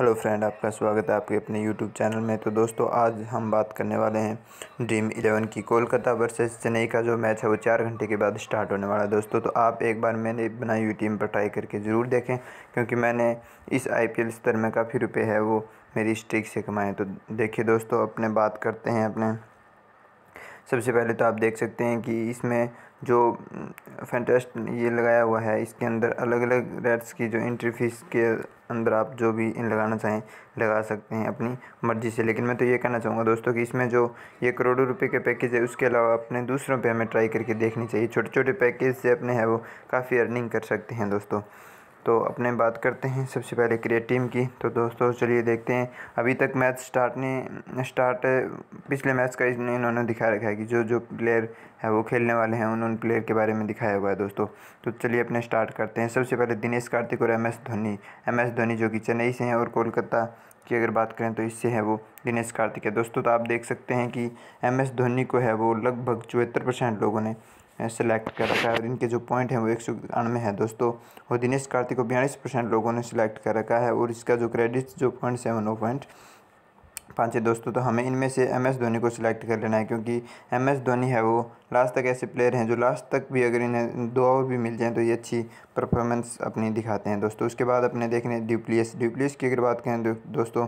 hello friend आपका स्वागत है आपके अपने यूट्यूब चैनल में तो दोस्तों आज हम बात करने वाले हैं ड्रीम इलेवन की कोलकाता वर्सेस चेन्नई का जो मैच है वो चार घंटे के बाद स्टार्ट होने वाला है दोस्तों तो आप एक बार मैंने बनाई हुई टीम पर ट्राई करके ज़रूर देखें क्योंकि मैंने इस आई स्तर में काफ़ी रुपये है वो मेरी स्ट्रिक से कमाए तो देखिए दोस्तों अपने बात करते हैं अपने सबसे पहले तो आप देख सकते हैं कि इसमें जो फैंटास्ट ये लगाया हुआ है इसके अंदर अलग अलग रेट्स की जो एंट्री फीस के अंदर आप जो भी लगाना चाहें लगा सकते हैं अपनी मर्ज़ी से लेकिन मैं तो ये कहना चाहूँगा दोस्तों कि इसमें जो ये करोड़ों रुपए के पैकेज है उसके अलावा अपने दूसरों पे हमें ट्राई करके देखनी चाहिए छोटे छोटे पैकेज से अपने हैं वो काफ़ी अर्निंग कर सकते हैं दोस्तों तो अपने बात करते हैं सबसे पहले क्रिएट टीम की तो दोस्तों चलिए देखते हैं अभी तक मैच स्टार्ट ने स्टार्ट पिछले मैच का इन्होंने दिखा रखा है कि जो जो प्लेयर है वो खेलने वाले हैं उन उन प्लेयर के बारे में दिखाया हुआ है दोस्तों तो चलिए अपने स्टार्ट करते हैं सबसे पहले दिनेश कार्तिक और M S Dhoni M S Dhoni जो कि चेन्नई से हैं और कोलकाता की अगर बात करें तो इससे है वो दिनेश कार्तिक है दोस्तों तो आप देख सकते हैं कि एम एस धोनी को है वो लगभग चौहत्तर परसेंट लोगों ने सेलेक्ट कर रखा है और इनके जो पॉइंट हैं वो एक सौ इक्यानवे है दोस्तों और दिनेश कार्तिक को बयालीस परसेंट लोगों ने सिलेक्ट कर रखा है और इसका जो क्रेडिट जो पॉइंट हैं वो नौ पॉइंट पाँच है दोस्तों तो हमें इनमें से एम एस धोनी को सिलेक्ट कर लेना है क्योंकि एम एस धोनी है वो लास्ट तक ऐसे प्लेयर हैं जो लास्ट तक भी अगर इन्हें दो ओवर भी मिल जाए तो ये अच्छी परफॉर्मेंस अपनी दिखाते हैं दोस्तों उसके बाद अपने देखने ड्यूप्लियस ड्यूप्लियस की अगर बात करें दोस्तों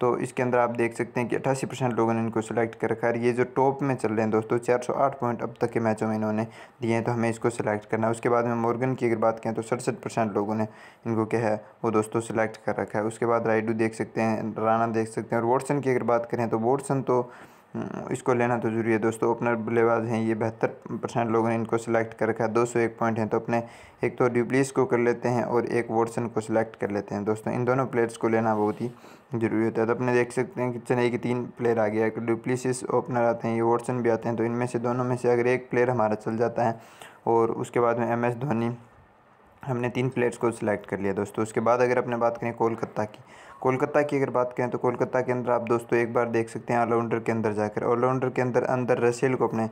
तो इसके अंदर आप देख सकते हैं कि अट्ठासी परसेंट लोगों ने इनको सेलेक्ट कर रखा है ये जो टॉप में चल रहे हैं दोस्तों चार सौ आठ पॉइंट अब तक के मैचों में इन्होंने दिए हैं तो हमें इसको सेलेक्ट करना है उसके बाद में मॉर्गन की अगर बात करें तो सड़सठ परसेंट लोगों ने इनको क्या है वो दोस्तों सेलेक्ट कर रखा है उसके बाद राइडू देख सकते हैं राणा देख सकते हैं और वॉटसन की अगर बात करें तो वॉटसन तो हम्म, इसको लेना तो जरूरी है दोस्तों ओपनर बल्लेबाज हैं ये बहत्तर परसेंट लोगों ने इनको सिलेक्ट कर रखा है दो सौ एक पॉइंट हैं तो अपने एक तो डिप्लीस को कर लेते हैं और एक वॉटसन को सिलेक्ट कर लेते हैं दोस्तों इन दोनों प्लेयर्स को लेना बहुत ही ज़रूरी होता है तो अपने देख सकते हैं कि चेन्नई के तीन प्लेयर आ गया डिप्लीसिस ओपनर आते हैं ये वॉटसन भी आते हैं तो इनमें से दोनों में से अगर एक प्लेयर हमारा चल जाता है और उसके बाद में एम एस धोनी हमने तीन प्लेयर्स को सिलेक्ट कर लिया दोस्तों उसके बाद अगर अपने बात करें कोलकाता की कोलकाता की अगर बात करें तो कोलकाता के अंदर आप दोस्तों एक बार देख सकते हैं ऑलराउंडर के अंदर जाकर ऑलराउंडर के अंदर अंदर रसेल को अपने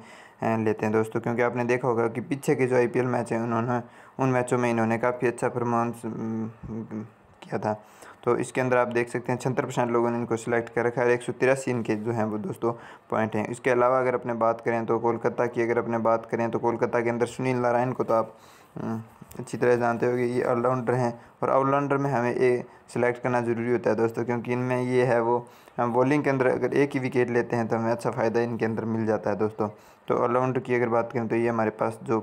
लेते हैं दोस्तों क्योंकि आपने देखा होगा कि पीछे के जो आईपीएल मैच हैं उन्होंने उन मैचों में इन्होंने काफ़ी अच्छा परफॉर्मेंस किया था तो इसके अंदर आप देख सकते हैं छहत्तर परसेंट लोगों ने इनको सिलेक्ट कर रखा है एक सौ तिरासी इनके जो हैं वो दोस्तों पॉइंट हैं इसके अलावा अगर अपने बात करें तो कोलकाता की अगर अपने बात करें तो कोलकाता के अंदर सुनील नारायण को तो आप हम्म, अच्छी तरह जानते हो कि ये ऑलराउंडर हैं और ऑलराउंडर में हमें ए सिलेक्ट करना ज़रूरी होता है दोस्तों क्योंकि इनमें ये है वो हम बॉलिंग के अंदर अगर एक ही विकेट लेते हैं तो हमें अच्छा फ़ायदा इनके अंदर मिल जाता है दोस्तों तो ऑलराउंडर की अगर बात करें तो ये हमारे पास जो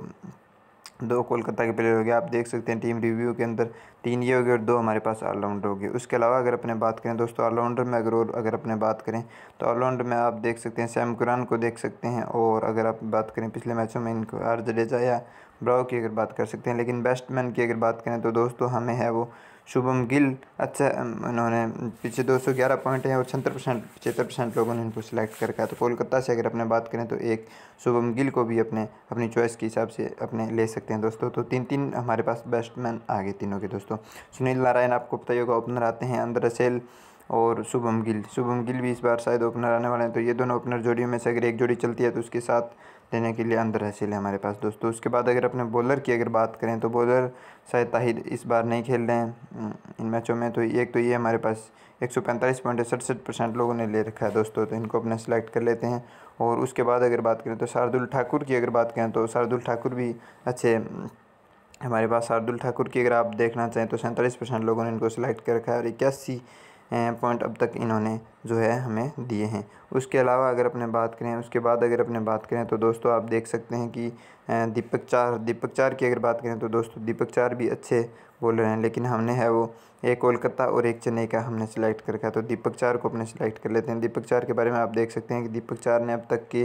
दो कोलकाता के प्लेयर हो गए आप देख सकते हैं टीम रिव्यू के अंदर तीन ये हो गए और दो हमारे पास ऑलराउंडर हो गए उसके अलावा अगर अपने बात करें दोस्तों ऑलराउंडर में अगर और अगर अपने बात करें तो ऑलराउंडर में आप देख सकते हैं सैम कुरान को देख सकते हैं और अगर आप बात करें पिछले मैचों में इनको आर जडेजा या ब्राउ की अगर बात कर सकते हैं लेकिन बेस्टमैन की अगर बात करें तो दोस्तों हमें है वो शुभम गिल अच्छा उन्होंने पीछे 211 पॉइंट हैं और छहत्तर परसेंट पचहत्तर परसेंट लोगों ने इनको सिलेक्ट कर रखा तो कोलकाता से अगर अपने बात करें तो एक शुभम गिल को भी अपने अपनी चॉइस के हिसाब से अपने ले सकते हैं दोस्तों तो तीन तीन हमारे पास बेस्टमैन आ गए तीनों के दोस्तों सुनील नारायण आपको पता ही होगा ओपनर आते हैं अंदर सेल और शुभम गिल शुभम गिल भी इस बार शायद ओपनर आने वाले हैं तो ये दोनों ओपनर जोड़ियों में से अगर एक जोड़ी चलती है तो उसके साथ लेने के लिए अंदर हसील है हमारे पास दोस्तों उसके बाद अगर अपने बॉलर की अगर बात करें तो बॉलर शायद ताहिर इस बार नहीं खेल रहे हैं हम्म, इन मैचों में तो एक तो ये हमारे पास एक सौ पैंतालीस पॉइंट सड़सठ परसेंट लोगों ने ले रखा है दोस्तों तो इनको अपना सेलेक्ट कर लेते हैं और उसके बाद अगर बात करें तो शार्दुल ठाकुर की अगर बात करें तो शार्दुल ठाकुर भी अच्छे हमारे पास शार्दुल ठाकुर की अगर आप देखना चाहें तो सैंतालीस परसेंट लोगों ने इनको सेलेक्ट कर रखा है और इक्यासी पॉइंट अब तक इन्होंने जो है हमें दिए हैं उसके अलावा अगर अपने बात करें उसके बाद अगर अपने बात करें तो दोस्तों आप देख सकते हैं कि दीपक चार दीपक चार की अगर बात करें तो दोस्तों दीपक चार भी अच्छे बोल रहे हैं लेकिन हमने है वो एक कोलकाता और एक चेन्नई का हमने सिलेक्ट कर रखा तो दीपक चार को अपने सेलेक्ट कर लेते हैं दीपक चार के बारे में आप देख सकते हैं कि दीपक चार ने अब तक की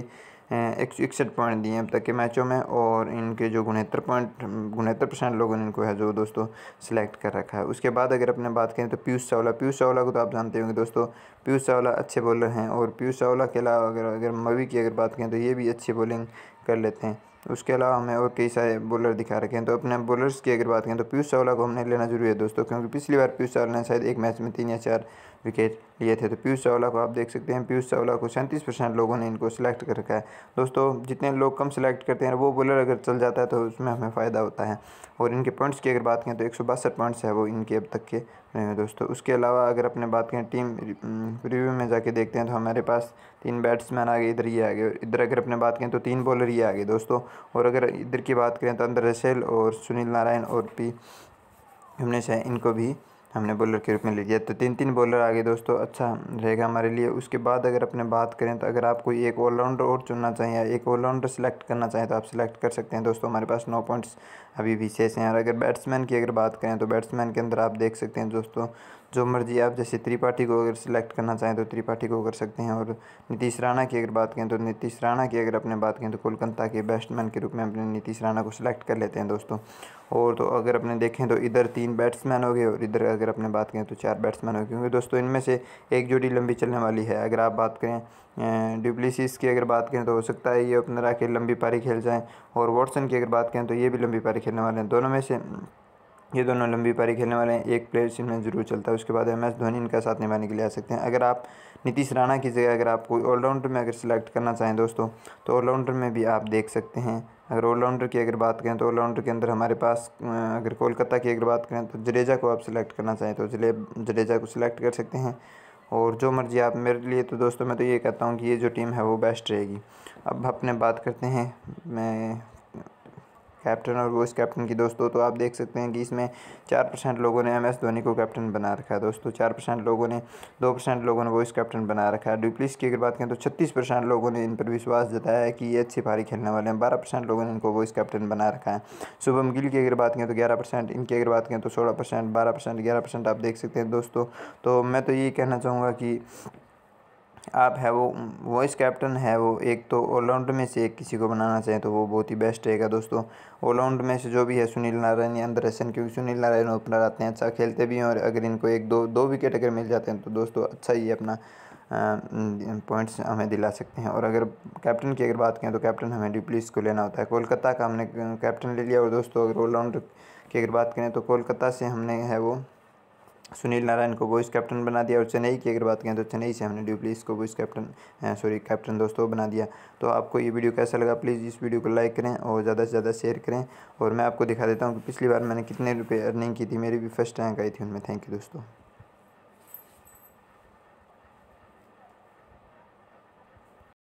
एक सौ इकसठ पॉइंट दिए अब तक के मैचों में और इनके जो उनहत्तर पॉइंट उनहत्तर परसेंट लोगों ने इनको है जो दोस्तों सेलेक्ट कर रखा है उसके बाद अगर अपने बात करें तो पीयूष चावला पीयूष चावला को तो आप जानते होंगे दोस्तों पीयूष चावला अच्छे बॉलर हैं और पीयूष चावला के अलावा अगर अगर मवी की अगर बात करें तो ये भी अच्छी बॉलिंग कर लेते हैं उसके अलावा हमें और कई सारे बॉलर दिखा रखे हैं तो अपने बॉलर्स की अगर बात करें तो पीयूष चावला को हमने लेना जरूरी है दोस्तों क्योंकि पिछली बार पीयूष चावला ने शायद एक मैच में तीन या चार विकेट लिए थे तो पीयूष चावला को आप देख सकते हैं पीयूष चावला को सैंतीस परसेंट लोगों ने इनको सिलेक्ट कर रखा है दोस्तों जितने लोग कम सिलेक्ट करते हैं वो बॉलर अगर चल जाता है तो उसमें हमें फ़ायदा होता है और इनके पॉइंट्स की अगर बात करें तो एक पॉइंट्स है वो इनके अब तक के दोस्तों उसके अलावा अगर अपने बात करें टीम रिव्यू में जाके देखते हैं तो हमारे पास तीन बैट्समैन आ गए इधर ही आ गए इधर अगर अपने बात करें तो तीन बॉलर ही आ गए दोस्तों और अगर इधर की बात करें तो अंदर रसेल और सुनील नारायण और पी हमने से इनको भी हमने बॉलर के रूप में ले लिया तो तीन तीन बॉलर आ गए दोस्तों अच्छा रहेगा हमारे लिए उसके बाद अगर अपने बात करें तो अगर आप कोई एक ऑलराउंडर और चुनना चाहें या एक ऑलराउंडर सेलेक्ट करना चाहें तो आप सिलेक्ट कर सकते हैं दोस्तों हमारे पास नौ पॉइंट्स अभी भी शेष हैं और अगर बैट्समैन की अगर बात करें तो बैट्समैन के अंदर आप देख सकते हैं दोस्तों जो मर्जी आप जैसे त्रिपाठी को अगर सिलेक्ट करना चाहें तो त्रिपाठी को कर सकते हैं और नीतीश राणा की अगर बात करें तो नीतीश राणा की अगर अपने बात करें तो कोलकाता के बैट्समैन के रूप में अपने नीतीश राणा को सिलेक्ट कर लेते हैं दोस्तों और तो अगर अपने देखें तो इधर तीन बैट्समैन हो गए और इधर अगर अपने बात करें तो चार बैट्समैन हो गए क्योंकि दोस्तों इनमें से एक जोड़ी लंबी चलने वाली है अगर आप बात करें डुप्लीसिस की अगर बात करें तो हो सकता है ये अपना आके लंबी पारी खेल जाएँ और वॉटसन की अगर बात करें तो ये भी लंबी पारी खेलने वाले हैं दोनों में से ये दोनों लंबी पारी खेलने वाले हैं एक प्लेयर इनमें ज़रूर चलता है उसके बाद एम एस धोनी इनका साथ निभाने के लिए आ सकते हैं अगर आप नीतीश राणा की जगह अगर आप कोई ऑलराउंडर में अगर सिलेक्ट करना चाहें दोस्तों तो ऑलराउंडर में भी आप देख सकते हैं अगर ऑलराउंडर की अगर बात करें तो ऑल राउंडर के अंदर हमारे पास अगर कोलकाता की अगर बात करें तो जडेजा को आप सिलेक्ट करना चाहें तो जले जडेजा को सिलेक्ट कर सकते हैं और जो मर्जी आप मेरे लिए तो दोस्तों मैं तो ये कहता हूँ कि ये जो टीम है वो बेस्ट रहेगी अब अपने बात करते हैं मैं कैप्टन और वाइस कैप्टन की दोस्तों तो आप देख सकते हैं कि इसमें चार परसेंट लोगों ने एम एस धोनी को कैप्टन बना रखा है दोस्तों चार परसेंट लोगों ने दो परसेंट लोगों ने वाइस कैप्टन बना रखा है डुप्लिस की अगर बात करें तो छत्तीस परसेंट लोगों ने इन पर विश्वास जताया है कि ये अच्छे पारी खेलने वाले हैं बारह परसेंट लोगों ने इनको वाइस कैप्टन बना रखा है शुभम गिल की अगर बात करें तो ग्यारह परसेंट इनकी अगर बात करें तो सोलह परसेंट बारह परसेंट ग्यारह परसेंट आप देख सकते हैं दोस्तों तो मैं तो यही कहना चाहूँगा कि आप है वो वॉइस कैप्टन है वो एक तो ऑलराउंडर में से एक किसी को बनाना चाहें तो वो बहुत ही बेस्ट रहेगा दोस्तों ऑलराउंड में से जो भी है सुनील नारायण या अंदरसन क्योंकि सुनील नारायण ओपनर आते हैं अच्छा खेलते भी हैं और अगर इनको एक दो दो विकेट अगर मिल जाते हैं तो दोस्तों अच्छा ही अपना पॉइंट्स हमें दिला सकते हैं और अगर कैप्टन की अगर बात करें तो कैप्टन हमें डिप्लीस को लेना होता है कोलकाता का हमने कैप्टन ले लिया और दोस्तों अगर ऑलराउंडर की अगर बात करें तो कोलकाता से हमने है वो सुनील नारायण को वॉइस कैप्टन बना दिया और चेन्नई की अगर बात करें तो चेन्नई से हमने ड्यूप्लीस को वॉइस कैप्टन सॉरी कैप्टन दोस्तों बना दिया तो आपको ये वीडियो कैसा लगा प्लीज़ इस वीडियो को लाइक करें और ज़्यादा से ज़्यादा शेयर करें और मैं आपको दिखा देता हूँ कि पिछली बार मैंने कितने रुपये अर्निंग की थी मेरी भी फर्स्ट रैंक आई थी उनमें थैंक यू दोस्तों